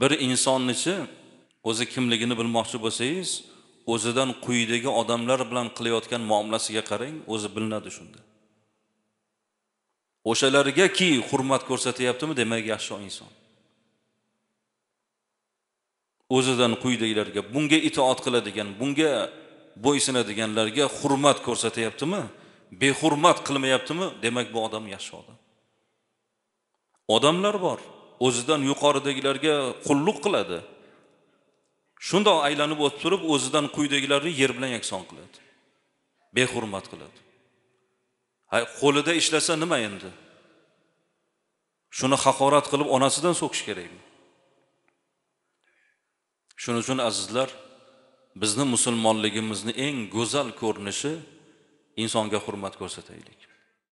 bir insonnichi o'zi kimligini bilmoqchi bo'lsangiz o'zidan quyidagi odamlar bilan qilayotgan muomalasiga qarang o'zi bilinadi shunda o'shalargaki hurmat ko'rsatyaptimi demak yaxshi inson o'zidan quyidagilarga bunga itoat qiladigan bunga bo'ysunadiganlarga hurmat ko'rsatyaptimi behurmat qilmayaptimi demak bu odam yaxshi odam odamlar bor o'zidan yuqoridagilarga qulluq qiladi shundoq aylanib o'tib turib o'zidan quyidagilarni yer bilan yakson qiladi behurmat qiladi hay qo'lida ishlasa nima endi shuni haqorat qilib onasidan so'kish kerakmi shuning uchun azizlar bizni musulmonligimizni eng go'zal ko'rinishi insonga hurmat ko'rsataylik